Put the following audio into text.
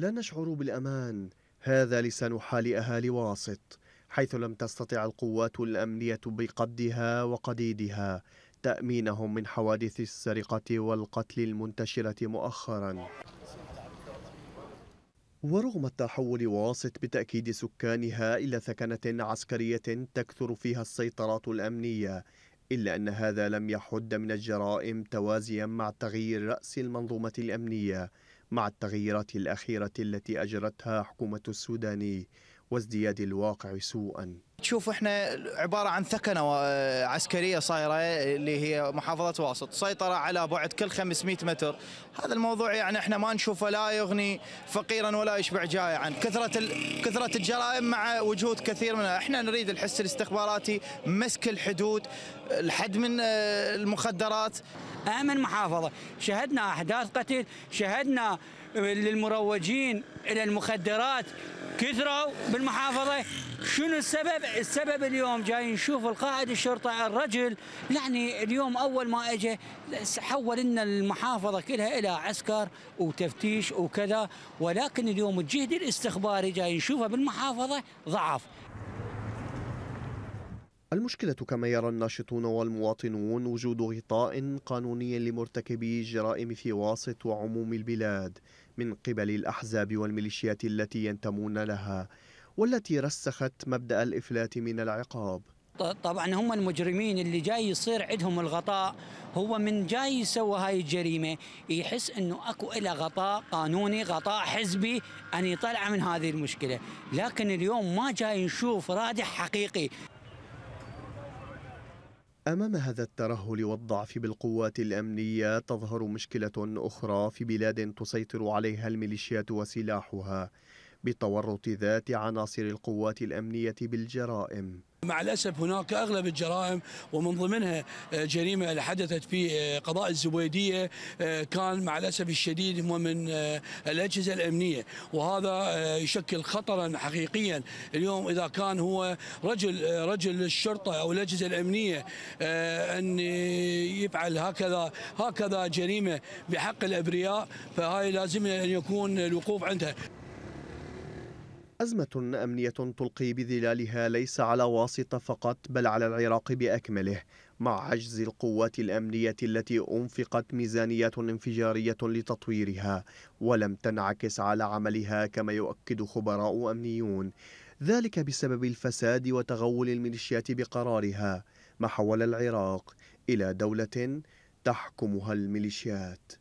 لا نشعر بالأمان هذا لسان حال أهالي واسط حيث لم تستطع القوات الأمنية بقدها وقديدها تأمينهم من حوادث السرقة والقتل المنتشرة مؤخرا ورغم التحول واسط بتأكيد سكانها إلى ثكنة عسكرية تكثر فيها السيطرات الأمنية إلا أن هذا لم يحد من الجرائم توازيا مع تغيير رأس المنظومة الأمنية مع التغييرات الأخيرة التي أجرتها حكومة السودان وازدياد الواقع سوءا تشوف احنا عباره عن ثكنه آه، عسكريه صايره اللي هي محافظه واسط سيطره على بعد كل 500 متر هذا الموضوع يعني احنا ما نشوفه لا يغني فقيرا ولا يشبع جائعا كثره ال... كثره الجرائم مع وجود كثير منها احنا نريد الحس الاستخباراتي مسك الحدود الحد من آه، المخدرات امن محافظه شهدنا احداث قتل شهدنا آه، للمروجين الى المخدرات كثروا بالمحافظه شنو السبب؟ السبب اليوم جاي نشوف القائد الشرطه الرجل يعني اليوم اول ما اجى حول لنا المحافظه كلها الى عسكر وتفتيش وكذا ولكن اليوم الجهد الاستخباري جاي نشوفه بالمحافظه ضعف المشكلة كما يرى الناشطون والمواطنون وجود غطاء قانوني لمرتكبي الجرائم في واسط وعموم البلاد من قبل الأحزاب والميليشيات التي ينتمون لها والتي رسخت مبدأ الإفلات من العقاب طبعا هم المجرمين اللي جاي يصير عندهم الغطاء هو من جاي يسوى هاي الجريمه يحس انه اكو إلى غطاء قانوني غطاء حزبي ان يطلع من هذه المشكله لكن اليوم ما جاي نشوف رادح حقيقي أمام هذا الترهل والضعف بالقوات الأمنية تظهر مشكلة أخرى في بلاد تسيطر عليها الميليشيات وسلاحها بتورط ذات عناصر القوات الأمنية بالجرائم مع الأسف هناك أغلب الجرائم ومن ضمنها آه، جريمة اللي حدثت في آه، قضاء الزبيدية آه، كان مع الأسف الشديد هو من الأجهزة الأمنية وهذا يشكل خطرا حقيقيا اليوم إذا كان هو رجل رجل الشرطة أو الأجهزة الأمنية أن يفعل هكذا هكذا جريمة بحق الأبرياء فهاي لازم أن يكون الوقوف عندها أزمة أمنية تلقي بظلالها ليس على واسطة فقط بل على العراق بأكمله مع عجز القوات الأمنية التي أنفقت ميزانيات انفجارية لتطويرها ولم تنعكس على عملها كما يؤكد خبراء أمنيون ذلك بسبب الفساد وتغول الميليشيات بقرارها ما حول العراق إلى دولة تحكمها الميليشيات